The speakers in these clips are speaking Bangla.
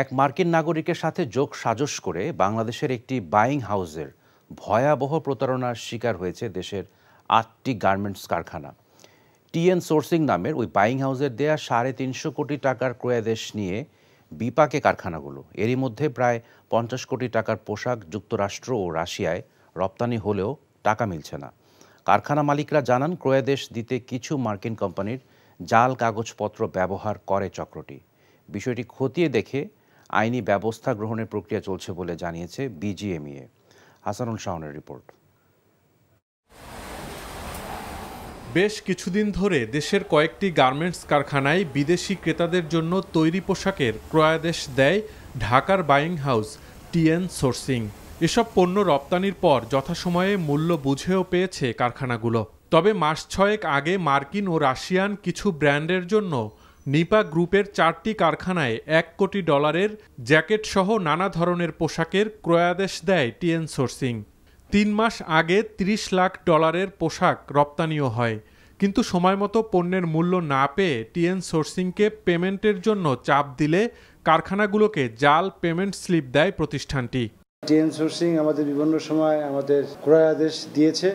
এক মার্কিন নাগরিকের সাথে যোগ সাজশ করে বাংলাদেশের একটি বাইং হাউসের ভয়াবহ প্রতারণার শিকার হয়েছে দেশের আটটি গার্মেন্টস কারখানা টিএন সোর্সিং নামের ওই বাইং হাউসের দেয়া সাড়ে তিনশো কোটি টাকার ক্রয়াদেশ নিয়ে বিপাকে কারখানাগুলো এরই মধ্যে প্রায় পঞ্চাশ কোটি টাকার পোশাক যুক্তরাষ্ট্র ও রাশিয়ায় রপ্তানি হলেও টাকা মিলছে না কারখানা মালিকরা জানান ক্রয়াদেশ দিতে কিছু মার্কিন কোম্পানির জাল কাগজপত্র ব্যবহার করে চক্রটি বিষয়টি খতিয়ে দেখে আইনি ব্যবস্থা গ্রহণের প্রক্রিয়া চলছে বলে জানিয়েছে বিজিএমইএ হাসানুল শাহনের রিপোর্ট বেশ কিছুদিন ধরে দেশের কয়েকটি গার্মেন্টস কারখানায় বিদেশি ক্রেতাদের জন্য তৈরি পোশাকের ক্রয়াদেশ দেয় ঢাকার বাইং হাউস টিএন সোর্সিং এসব পণ্য রপ্তানির পর যথাসময়ে মূল্য বুঝেও পেয়েছে কারখানাগুলো তবে মাস ছয়েক আগে মার্কিন ও রাশিয়ান কিছু ব্র্যান্ডের জন্য নিপা গ্রুপের চারটি কারখানায় এক কোটি ডলারের জ্যাকেটসহ নানা ধরনের পোশাকের ক্রয়াদেশ দেয় টিএন সোর্সিং তিন মাস আগে ৩০ লাখ ডলারের পোশাক রপ্তানিও হয় কিন্তু সময়মতো পণ্যের মূল্য না পেয়ে টিএন সোর্সিংকে পেমেন্টের জন্য চাপ দিলে কারখানাগুলোকে জাল পেমেন্ট স্লিপ দেয় প্রতিষ্ঠানটি টিএন সোর্সিং আমাদের বিভিন্ন সময় আমাদের ক্রয়াদেশ দিয়েছে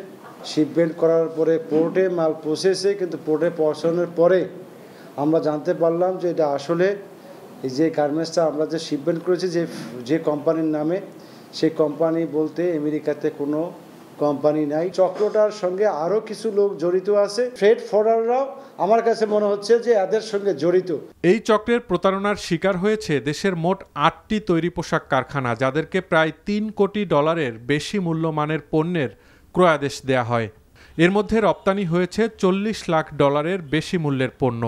শিপমেন্ট করার পরে পোর্টে মাল পৌঁছেছে কিন্তু পোর্টে পৌঁছানোর পরে আমরা জানতে পারলাম যে এটা আসলে যে গার্মেন্টসটা আমরা যে শিপমেন্ট করেছি যে যে কোম্পানির নামে সেই কোম্পানি বলতে আমেরিকাতে কোনো কোম্পানি নাই চক্রটার সঙ্গে আরও কিছু লোক জড়িত আছে ফ্রেড ফরাররাও আমার কাছে মনে হচ্ছে যে এদের সঙ্গে জড়িত এই চক্রের প্রতারণার শিকার হয়েছে দেশের মোট আটটি তৈরি পোশাক কারখানা যাদেরকে প্রায় তিন কোটি ডলারের বেশি মূল্যমানের পণ্যের ক্রয়াদেশ দেয়া হয় এর মধ্যে রপ্তানি হয়েছে চল্লিশ লাখ ডলারের বেশি মূল্যের পণ্য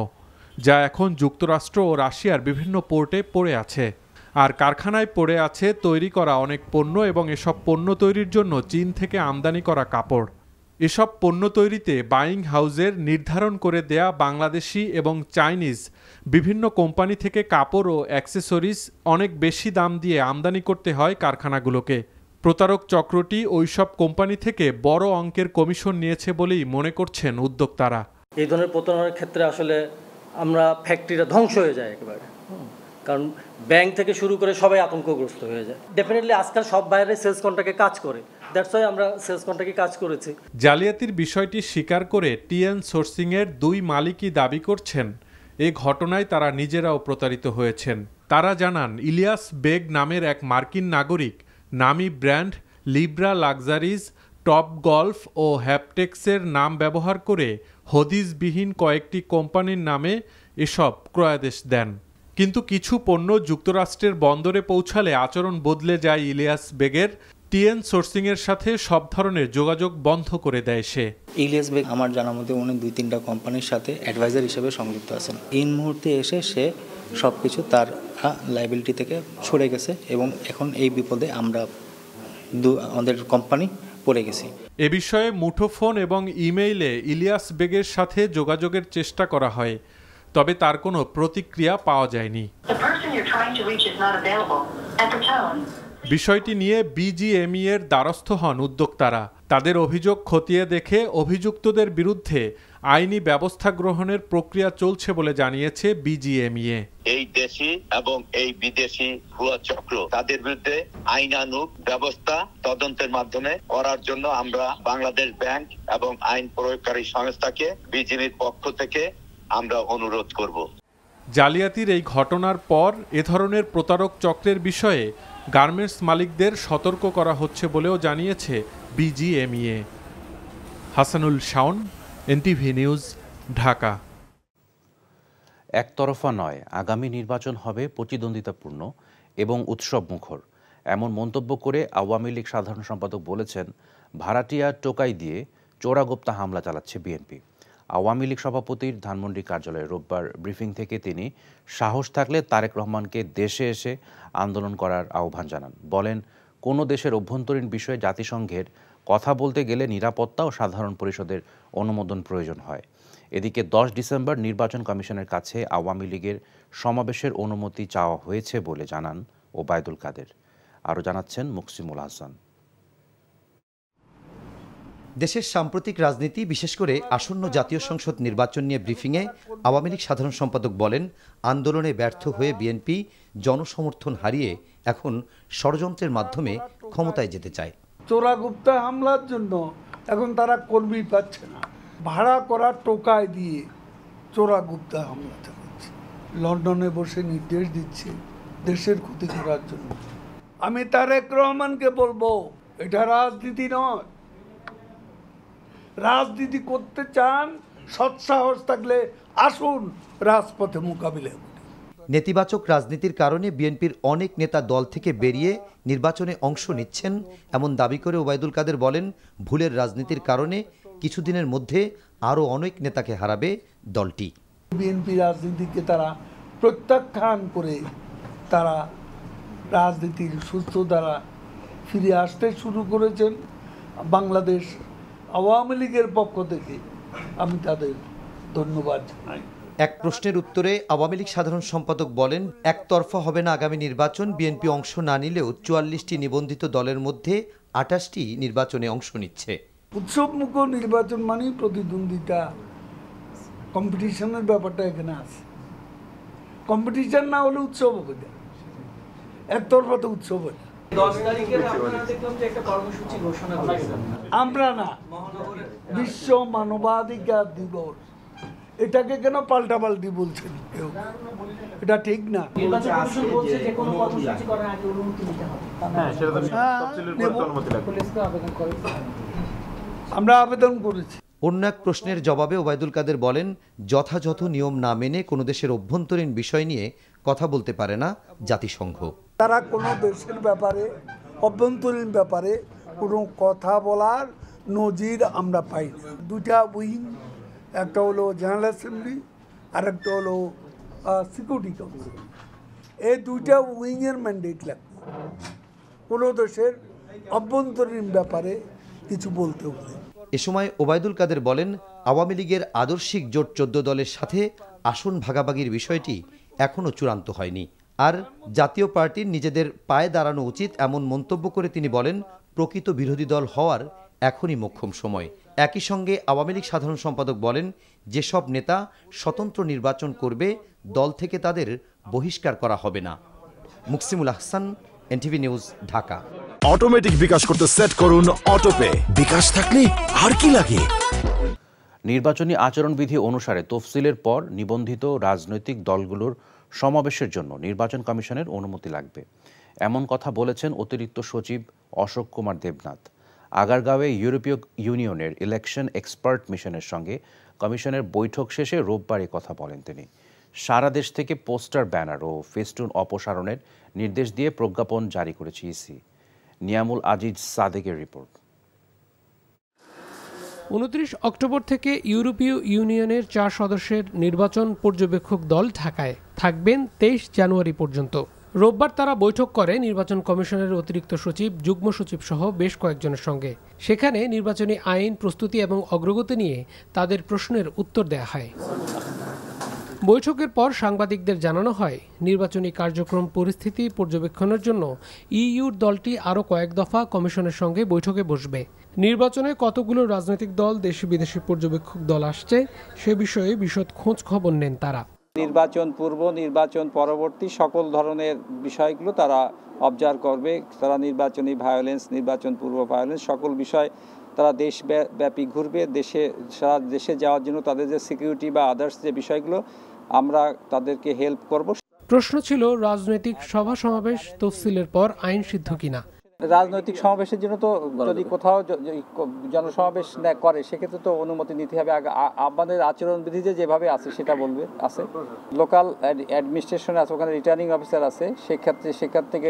যা এখন যুক্তরাষ্ট্র ও রাশিয়ার বিভিন্ন পোর্টে পড়ে আছে আর কারখানায় পড়ে আছে তৈরি করা অনেক পণ্য এবং এসব পণ্য তৈরির জন্য চীন থেকে আমদানি করা কাপড় এসব পণ্য তৈরিতে বাইং হাউজের নির্ধারণ করে দেয়া বাংলাদেশি এবং চাইনিজ বিভিন্ন কোম্পানি থেকে কাপড় ও অ্যাক্সেসরিজ অনেক বেশি দাম দিয়ে আমদানি করতে হয় কারখানাগুলোকে প্রতারক চক্রটি ওইসব কোম্পানি থেকে বড় অঙ্কের কমিশন নিয়েছে বলেই মনে করছেন উদ্যোক্তারা এই ধরনের প্রতারণার ক্ষেত্রে আসলে আমরা ফ্যাক্টরিটা ধ্বংস হয়ে যায় একেবারে কারণ ব্যাংক থেকে শুরু করে সবাই আতঙ্কগ্রস্ত হয়ে যায় ডেফিনেটলি আজকাল সব বাইরে সেলস কন্ট্রাক্টে কাজ করে দ্যাটস ওয়াই আমরা সেলস কন্ট্রাক্টে কাজ করেছি জালিয়াতির বিষয়টি স্বীকার করে টিএন সোর্সিং এর দুই মালিকই দাবি করছেন এ ঘটনায় তারা নিজেরাও প্রতারিত হয়েছেন তারা জানান ইলিয়াস বেগ নামের এক মার্কিন নাগরিক নামি brand Libra Luxuries Top Golf ও হ্যাপটেক্সের নাম ব্যবহার করে হদিসবিহীন কয়েকটি কোম্পানির নামে এসব ক্রয়াদেশ দেন কিন্তু কিছু পণ্য যুক্তরাষ্ট্রের বন্দরে পৌঁছালে আচরণ বদলে যায় ইলিয়াস বেগের টিএন সোর্সিংয়ের সাথে সব ধরনের যোগাযোগ বন্ধ করে দেয় সে ইলিয়াস বেগ আমার জানা মতে উনি দুই তিনটা কোম্পানির সাথে অ্যাডভাইজার হিসেবে সংযুক্ত আছেন এই মুহূর্তে এসে সে সব কিছু তার লাইবিলিটি থেকে সরে গেছে এবং এখন এই বিপদে আমরা আমাদের কোম্পানি পড়ে গেছি এ বিষয়ে মুঠোফোন এবং ইমেইলে ইলিয়াস বেগের সাথে যোগাযোগের চেষ্টা করা হয় তবে তার কোনো প্রতিক্রিয়া পাওয়া যায়নি বিষয়টি নিয়ে বিজিএমই এর দ্বারস্থ হন উদ্যোক্তারা তাদের অভিযোগ খতিয়ে দেখে অভিযুক্তদের বিরুদ্ধে আইনি ব্যবস্থা গ্রহণের প্রক্রিয়া চলছে বলে জানিয়েছে বিজিএমইএ এই দেশি এবং এই বিদেশি ভুয়া চক্র তাদের বিরুদ্ধে আইনানুক ব্যবস্থা তদন্তের মাধ্যমে করার জন্য আমরা বাংলাদেশ ব্যাংক এবং আইন প্রয়োগকারী সংস্থাকে বিজিবির পক্ষ থেকে আমরা অনুরোধ করব জালিয়াতির এই ঘটনার পর এ ধরনের প্রতারক চক্রের বিষয়ে গার্মেন্টস মালিকদের সতর্ক করা হচ্ছে বলেও জানিয়েছে BGMEA Hasanul Shaon NTV News Dhaka একতরফা নয় আগামী নির্বাচন হবে প্রতিদ্বন্দ্বিতাপূর্ণ এবং উৎসব মুখর এমন মন্তব্য করে আওয়ামী লীগ সাধারণ সম্পাদক বলেছেন ভাড়াটিয়া টোকাই দিয়ে চোরাগোপ্তা হামলা চালাচ্ছে বিএনপি আওয়ামী লীগ সভাপতির ধানমন্ডি কার্যালয়ে রোববার ব্রিফিং থেকে তিনি সাহস থাকলে তারেক রহমানকে দেশে এসে আন্দোলন করার আহ্বান জানান বলেন কোনো দেশের অভ্যন্তরীণ বিষয়ে জাতিসংঘের কথা বলতে গেলে নিরাপত্তা ও সাধারণ পরিষদের অনুমোদন প্রয়োজন হয় এদিকে দশ ডিসেম্বর নির্বাচন কমিশনের কাছে আওয়ামী লীগের সমাবেশের অনুমতি চাওয়া হয়েছে বলে জানান ওবায়দুল কাদের আরও জানাচ্ছেন মুকসিমুল হাসান দেশের সাম্প্রতিক রাজনীতি বিশেষ করে আসন্ন জাতীয় সংসদ নির্বাচন নিয়ে ব্রিফিংয়ে আওয়ামী লীগ সাধারণ সম্পাদক বলেন আন্দোলনে ব্যর্থ হয়ে বিএনপি জনসমর্থন হারিয়ে এখন ষড়যন্ত্রের মাধ্যমে ক্ষমতায় যেতে চায় চোরাগুপ্তা হামলার জন্য এখন তারা কর্মী পাচ্ছে না ভাড়া করা টোকায় দিয়ে চোরাগুপ্তা হামলা চালাচ্ছে লন্ডনে বসে নির্দেশ দিচ্ছে দেশের ক্ষতি করার জন্য আমি তারেক রহমানকে বলবো এটা রাজনীতি নয় রাজনীতি করতে চান সৎসাহস থাকলে আসুন রাজপথে মোকাবিলা নেতিবাচক রাজনীতির কারণে বিএনপির অনেক নেতা দল থেকে বেরিয়ে নির্বাচনে অংশ নিচ্ছেন এমন দাবি করে ওবায়দুল কাদের বলেন ভুলের রাজনীতির কারণে কিছুদিনের মধ্যে আরও অনেক নেতাকে হারাবে দলটি বিএনপি রাজনীতিকে তারা প্রত্যাখ্যান করে তারা রাজনীতির সুস্থ দ্বারা ফিরে আসতে শুরু করেছেন বাংলাদেশ আওয়ামী লীগের পক্ষ থেকে আমি তাদের ধন্যবাদ জানাই এক প্রশ্নের উত্তরে আওয়ামী লীগ সাধারণ সম্পাদক বলেন একতরফা হবে না আগামী নির্বাচন বিএনপি অংশ না নিলেও চুয়াল্লিশটি নিবন্ধিত দলের মধ্যে আটাশটি নির্বাচনে অংশ নিচ্ছে উৎসবমুখ নির্বাচন মানেই প্রতিদ্বন্দ্বিতা কম্পিটিশনের ব্যাপারটা এখানে আছে কম্পিটিশন না হলে উৎসব হবে না একতরফা তো উৎসব হবে আমরা না বিশ্ব মানবাধিকার দিবস এটাকে কেন পাল্টা পাল্টি বলছেন কেউ এটা ঠিক না হ্যাঁ, হ্যাঁ। আমরা আবেদন করেছি অন্য এক প্রশ্নের জবাবে ওবায়দুল কাদের বলেন যথাযথ নিয়ম না মেনে কোনো দেশের অভ্যন্তরীণ বিষয় নিয়ে কথা বলতে পারে না জাতিসংঘ তারা কোনো দেশের ব্যাপারে অভ্যন্তরীণ ব্যাপারে কোনো কথা বলার নজির আমরা পাই না দুটা উইং একটা হলো জেনারেল অ্যাসেম্বলি আর একটা হলো সিকিউরিটি কাউন্সিল এই দুইটা উইংয়ের ম্যান্ডেট লাগবে কোনো দেশের অভ্যন্তরীণ ব্যাপারে কিছু বলতে হবে এ সময় ওবায়দুল কাদের বলেন আওয়ামী লীগের আদর্শিক জোট চোদ্দ দলের সাথে আসন ভাগাভাগির বিষয়টি এখনও চূড়ান্ত হয়নি আর জাতীয় পার্টির নিজেদের পায়ে দাঁড়ানো উচিত এমন মন্তব্য করে তিনি বলেন প্রকৃত বিরোধী দল হওয়ার এখনই মোক্ষম সময় একই সঙ্গে আওয়ামী লীগ সাধারণ সম্পাদক বলেন যেসব নেতা স্বতন্ত্র নির্বাচন করবে দল থেকে তাদের বহিষ্কার করা হবে না Muksimul Ahsan NTV News Dhaka automatic bKash করতে সেট করুন অটোপে বিকাশ থাকলে আর কি লাগে নির্বাচনী আচরণবিধি অনুসারে তফসিলের পর নিবন্ধিত রাজনৈতিক দলগুলোর সমাবেশের জন্য নির্বাচন কমিশনের অনুমতি লাগবে এমন কথা বলেছেন অতিরিক্ত সচিব অশোক কুমার দেবনাথ আগারগাঁওয়ে ইউরোপীয় ইউনিয়নের ইলেকশন এক্সপার্ট মিশনের সঙ্গে কমিশনের বৈঠক শেষে রোববার কথা বলেন তিনি সারা দেশ থেকে পোস্টার ব্যানার ও ফেস্টুন অপসারণের নির্দেশ দিয়ে প্রজ্ঞাপন জারি করেছে ইসি নিয়ামুল আজিজ সাদেকের রিপোর্ট উনত্রিশ অক্টোবর থেকে ইউরোপীয় ইউনিয়নের চার সদস্যের নির্বাচন পর্যবেক্ষক দল ঢাকায় থাকবেন তেইশ জানুয়ারি পর্যন্ত রোববার তারা বৈঠক করে নির্বাচন কমিশনের অতিরিক্ত সচিব যুগ্ম সচিব সহ বেশ কয়েকজনের সঙ্গে সেখানে নির্বাচনী আইন প্রস্তুতি এবং অগ্রগতি নিয়ে তাদের প্রশ্নের উত্তর দেয়া হয় বৈঠকের পর সাংবাদিকদের জানানো হয় নির্বাচনী কার্যক্রম পরিস্থিতি পর্যবেক্ষণের জন্য ইইউর দলটি আরও কয়েক দফা কমিশনের সঙ্গে বৈঠকে বসবে নির্বাচনে কতগুলো রাজনৈতিক দল দেশি বিদেশি পর্যবেক্ষক দল আসছে সে বিষয়ে বিশদ খোঁজ খবর নেন তারা নির্বাচন পূর্ব নির্বাচন পরবর্তী সকল ধরনের বিষয়গুলো তারা অবজার্ভ করবে তারা নির্বাচনী ভায়োলেন্স নির্বাচন পূর্ব ভায়োলেন্স সকল বিষয় তারা দেশ ব্যাপী ঘুরবে দেশে সারা দেশে যাওয়ার জন্য তাদের যে সিকিউরিটি বা আদার্স যে বিষয়গুলো আমরা তাদেরকে হেল্প করব প্রশ্ন ছিল রাজনৈতিক সভা সমাবেশ তফসিলের পর আইন সিদ্ধ কিনা রাজনৈতিক সমাবেশের জন্য তো যদি কোথাও জনসমাবেশ করে সেক্ষেত্রে তো অনুমতি নিতে হবে আমাদের আচরণ বিধি যেভাবে আছে সেটা বলবে আছে লোকাল অ্যাডমিনিস্ট্রেশন আছে ওখানে রিটার্নিং অফিসার আছে সেক্ষেত্রে সেখান থেকে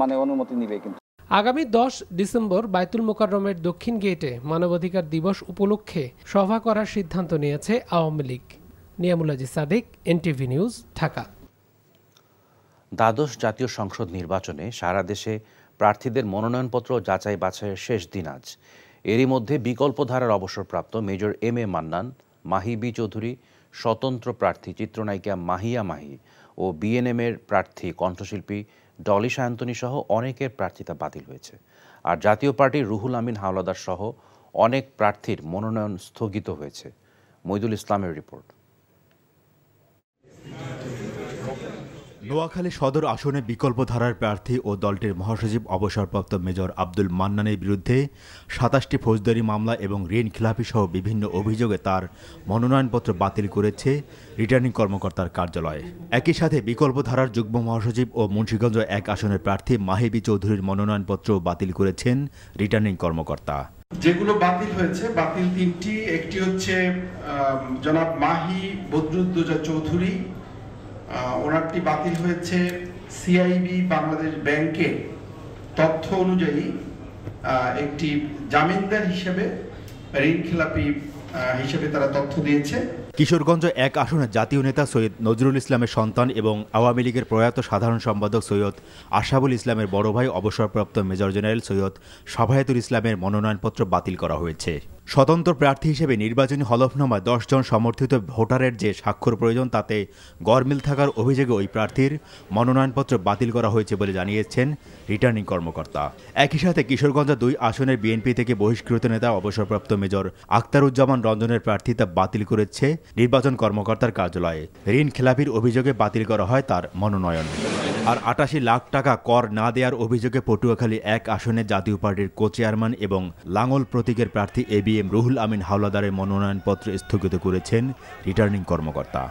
মানে অনুমতি নিবে কিন্তু আগামী দশ ডিসেম্বর বাইতুল মোকাররমের দক্ষিণ গেটে মানবাধিকার দিবস উপলক্ষে সভা করার সিদ্ধান্ত নিয়েছে আওয়ামী লীগ নিয়ামুলাজি সাদিক এনটিভি নিউজ ঢাকা দ্বাদশ জাতীয় সংসদ নির্বাচনে সারা দেশে প্রার্থীদের মনোনয়নপত্র যাচাই বাছাইয়ের শেষ দিন আজ এরই মধ্যে বিকল্প ধারার অবসরপ্রাপ্ত major M A Mannan Mahi B Chowdhury স্বতন্ত্র প্রার্থী চিত্রনায়িকা মাহিয়া মাহি ও বিএনএমের প্রার্থী কণ্ঠশিল্পী ডলি সায়ন্তনী সহ অনেকের প্রার্থিতা বাতিল হয়েছে আর জাতীয় পার্টির রুহুল আমিন হাওলাদার সহ অনেক প্রার্থীর মনোনয়ন স্থগিত হয়েছে মইদুল ইসলামের রিপোর্ট নোয়াখালী সদর আসনে বিকল্প ধারার প্রার্থী ও দলটির মহাসচিব অবসরপ্রাপ্ত মেজর আব্দুল মান্নানের বিরুদ্ধে সাতাশটি ফৌজদারি মামলা এবং ঋণ খিলাফি সহ বিভিন্ন অভিযোগে তার মনোনয়নপত্র বাতিল করেছে রিটার্নিং কর্মকর্তার কার্যালয় একই সাথে বিকল্প ধারার যুগ্ম মহাসচিব ও মুন্সীগঞ্জ এক আসনের প্রার্থী মাহিবি চৌধুরীর মনোনয়নপত্র বাতিল করেছেন রিটার্নিং কর্মকর্তা যেগুলো বাতিল হয়েছে বাতিল তিনটি একটি হচ্ছে জনাব মাহি বদরুদ্দোজা চৌধুরী ওনারটি বাতিল হয়েছে সিআইবি বাংলাদেশ ব্যাংকে তথ্য অনুযায়ী একটি জামিনদার হিসেবে ঋণ খেলাপি হিসেবে তারা তথ্য দিয়েছে কিশোরগঞ্জ এক আসনে জাতীয় নেতা সৈয়দ নজরুল ইসলামের সন্তান এবং আওয়ামী লীগের প্রয়াত সাধারণ সম্পাদক সৈয়দ আশাবুল ইসলামের বড় ভাই অবসরপ্রাপ্ত মেজর জেনারেল সৈয়দ সাভায়াতুল ইসলামের মনোনয়নপত্র বাতিল করা হয়েছে স্বতন্ত্র প্রার্থী হিসেবে নির্বাচনী হলফনামায় দশজন সমর্থিত ভোটারের যে স্বাক্ষর প্রয়োজন তাতে গরমিল থাকার অভিযোগে ওই প্রার্থীর মনোনয়নপত্র বাতিল করা হয়েছে বলে জানিয়েছেন রিটার্নিং কর্মকর্তা একই সাথে কিশোরগঞ্জ দুই আসনের বিএনপি থেকে বহিষ্কৃত নেতা অবসরপ্রাপ্ত মেজর আখতারুজ্জামান রঞ্জনের প্রার্থিতা বাতিল করেছে নির্বাচন কর্মকর্তার কার্যালয়ে ঋণ খেলাপির অভিযোগে বাতিল করা হয় তার মনোনয়ন আর আটাশি লাখ টাকা কর না দেওয়ার অভিযোগে পটুয়াখালী এক আসনে জাতীয় পার্টির কো চেয়ারম্যান এবং লাঙল প্রতীকের প্রার্থী A B M Ruhul Amin হাওলাদারের মনোনয়নপত্র স্থগিত করেছেন রিটার্নিং কর্মকর্তা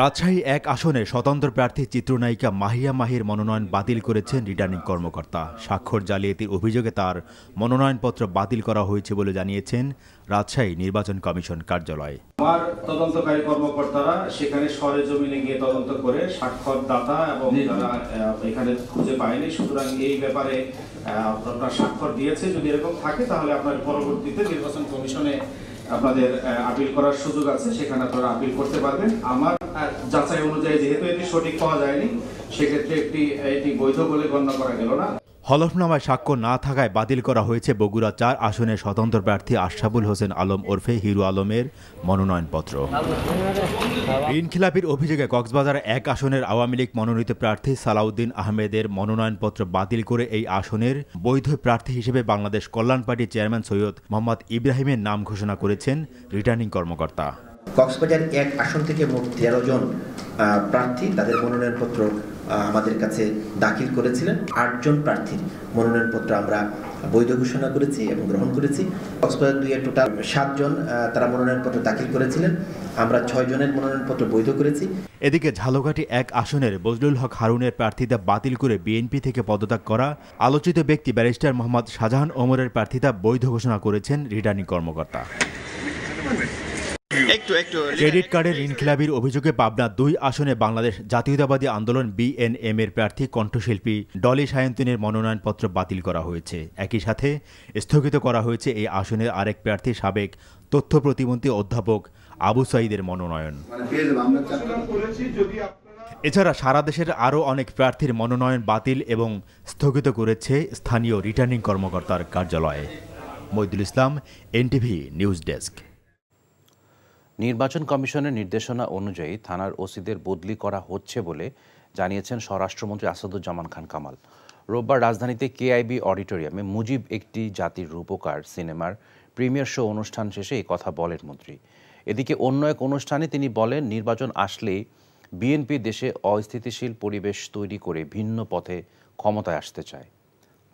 রাজশাহী এক আসনে স্বতন্ত্র প্রার্থী চিত্রনায়িকা মাহিয়া মাহির মনোনয়ন বাতিল করেছেন রিটার্নিং কর্মকর্তা স্বাক্ষর জালিয়াতির অভিযোগে তার মনোনয়নপত্র বাতিল করা হয়েছে বলে জানিয়েছেন রাজশাহী নির্বাচন কমিশন কার্যালয় আমার তদন্তকারী কর্মকর্তারা সেখানে সরেজমিনে গিয়ে তদন্ত করে স্বাক্ষর দাতা এবং এখানে খুঁজে পায়নি সুতরাং এই ব্যাপারে আপনার স্বাক্ষর দিয়েছে যদি এরকম থাকে তাহলে আপনার পরবর্তীতে নির্বাচন কমিশনে আপনাদের আপিল করার সুযোগ আছে সেখানে আপনারা আপিল করতে পারবেন আমার যাচাই অনুযায়ী যেহেতু এটি সঠিক পাওয়া যায়নি সেক্ষেত্রে একটি এটি বৈধ বলে গণ্য করা গেল না হলফনামায় সাক্ষ্য না থাকায় বাতিল করা হয়েছে বগুড়া চার আসনের স্বতন্ত্র প্রার্থী আশরাফুল হোসেন আলম ওরফে হিরু আলমের মনোনয়নপত্র ঋণখিলাপির অভিযোগে কক্সবাজার এক আসনের আওয়ামী লীগ মনোনীত প্রার্থী সালাউদ্দিন আহমেদের মনোনয়নপত্র বাতিল করে এই আসনের বৈধ প্রার্থী হিসেবে বাংলাদেশ কল্যাণ পার্টির চেয়ারম্যান সৈয়দ মোহাম্মদ ইব্রাহিমের নাম ঘোষণা করেছেন রিটার্নিং কর্মকর্তা কক্সবাজার এক আসন থেকে মোট তেরো জন প্রার্থী তাদের মনোনয়নপত্র আমাদের কাছে দাখিল করেছিলেন আটজন প্রার্থীর মনোনয়নপত্র আমরা বৈধ ঘোষণা করেছি এবং গ্রহণ করেছি কক্সবাজার দুইয়ের টোটাল সাতজন তারা মনোনয়নপত্র দাখিল করেছিলেন আমরা ছয় জনের মনোনয়নপত্র বৈধ করেছি এদিকে ঝালকাঠি এক আসনের বজলুল হক হারুনের প্রার্থিতা বাতিল করে বিএনপি থেকে পদত্যাগ করা আলোচিত ব্যক্তি ব্যারিস্টার মোহাম্মদ শাহজাহান ওমরের প্রার্থিতা বৈধ ঘোষণা করেছেন রিটার্নিং কর্মকর্তা ক্রেডিট কার্ডের ইনকিলাবির অভিযোগে পাবনা দুই আসনে বাংলাদেশ জাতীয়তাবাদী আন্দোলন বিএনএম এর প্রার্থী কণ্ঠশিল্পী ডলি সায়ন্তিনের মনোনয়নপত্র বাতিল করা হয়েছে একই সাথে স্থগিত করা হয়েছে এই আসনের আরেক প্রার্থী সাবেক তথ্য প্রতিমন্ত্রী অধ্যাপক আবু সাইদের মনোনয়ন মানে এছাড়া সারা দেশের আরও অনেক প্রার্থীর মনোনয়ন বাতিল এবং স্থগিত করেছে স্থানীয় রিটার্নিং কর্মকর্তার কার্যালয়ে Moidul Islam NTV News desk নির্বাচন কমিশনের নির্দেশনা অনুযায়ী থানার ওসিদের বদলি করা হচ্ছে বলে জানিয়েছেন স্বরাষ্ট্রমন্ত্রী আসাদুজ্জামান খান কামাল রোববার রাজধানীতে কেআইবি অডিটোরিয়ামে মুজিব একটি জাতির রূপকার সিনেমার প্রিমিয়ার শো অনুষ্ঠান শেষে এই কথা বলেন মন্ত্রী এদিকে অন্য এক অনুষ্ঠানে তিনি বলেন নির্বাচন আসলেই বিএনপি দেশে অস্থিতিশীল পরিবেশ তৈরি করে ভিন্ন পথে ক্ষমতায় আসতে চায়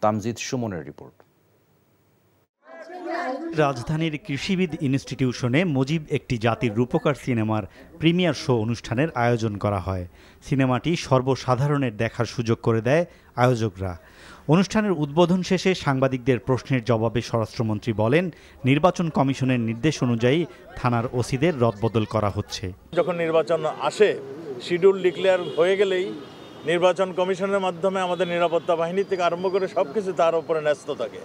তামজিদ সুমনের রিপোর্ট রাজধানীর কৃষিবিদ ইনস্টিটিউশনে মুজিব একটি জাতির রূপকার সিনেমার প্রিমিয়ার শো অনুষ্ঠানের আয়োজন করা হয় সিনেমাটি সর্বসাধারণের দেখার সুযোগ করে দেয় আয়োজকরা অনুষ্ঠানের উদ্বোধন শেষে সাংবাদিকদের প্রশ্নের জবাবে স্বরাষ্ট্রমন্ত্রী বলেন নির্বাচন কমিশনের নির্দেশ অনুযায়ী থানার ওসিদের রদবদল করা হচ্ছে যখন নির্বাচন আসে শিডিউল ডিক্লেয়ার হয়ে গেলেই নির্বাচন কমিশনের মাধ্যমে আমাদের নিরাপত্তা বাহিনী থেকে আরম্ভ করে সব কিছু তার উপরে ন্যস্ত থাকে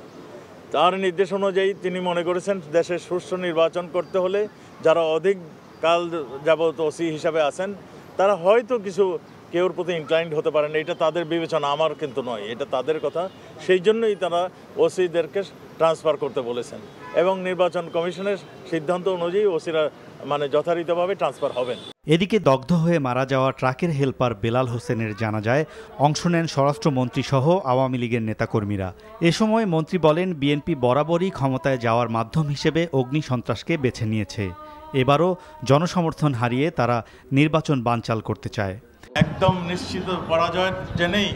তার নির্দেশ অনুযায়ী তিনি মনে করেছেন দেশের সুষ্ঠু নির্বাচন করতে হলে যারা অধিক কাল যাবত ওসি হিসাবে আছেন তারা হয়তো কিছু কেউর প্রতি ইনক্লাইন্ড হতে পারেন এটা তাদের বিবেচনা আমার কিন্তু নয় এটা তাদের কথা সেই জন্যই তারা ওসিদেরকে ট্রান্সফার করতে বলেছেন এবং নির্বাচন কমিশনের সিদ্ধান্ত অনুযায়ী ওসিরা মানে যথারীতভাবে ট্রান্সফার হবেন এদিকে দগ্ধ হয়ে মারা যাওয়া ট্রাকের হেলপার বেলাল হোসেনের জানা যায় অংশ নেন স্বরাষ্ট্রমন্ত্রী সহ আওয়ামী লীগের নেতাকর্মীরা এ সময় মন্ত্রী বলেন বিএনপি বরাবরই ক্ষমতায় যাওয়ার মাধ্যম হিসেবে অগ্নি সন্ত্রাসকে বেছে নিয়েছে এবারও জনসমর্থন হারিয়ে তারা নির্বাচন বানচাল করতে চায় একদম নিশ্চিত যে জেনেই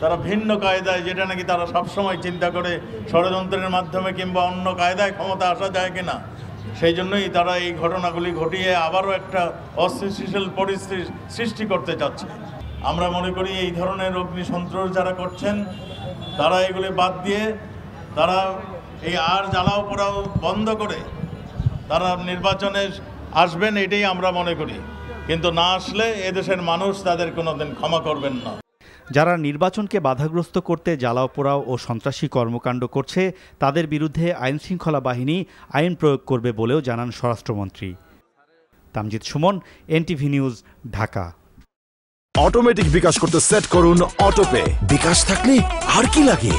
তারা ভিন্ন কায়দায় যেটা নাকি তারা সবসময় চিন্তা করে ষড়যন্ত্রের মাধ্যমে কিংবা অন্য কায়দায় ক্ষমতা আসা যায় কিনা সেই জন্যই তারা এই ঘটনাগুলি ঘটিয়ে আবারও একটা অস্থিতিশীল পরিস্থিতি সৃষ্টি করতে চাচ্ছে আমরা মনে করি এই ধরনের অগ্নি সন্ত্রাস যারা করছেন তারা এগুলি বাদ দিয়ে তারা এই আর জ্বালাও পোড়াও বন্ধ করে তারা নির্বাচনে আসবেন এটাই আমরা মনে করি কিন্তু না আসলে এদেশের মানুষ তাদের কোনোদিন ক্ষমা করবেন না যারা নির্বাচনকে বাধাগ্রস্ত করতে জ্বালাওপোড়াও ও সন্ত্রাসী কর্মকাণ্ড করছে তাদের বিরুদ্ধে আইন শৃঙ্খলা বাহিনী আইন প্রয়োগ করবে বলেও জানান স্বরাষ্ট্রমন্ত্রী Tamjid Sumon NTV News Dhaka automatic bKash করতে সেট করুন অটোপে বিকাশ থাকলে আর কি লাগে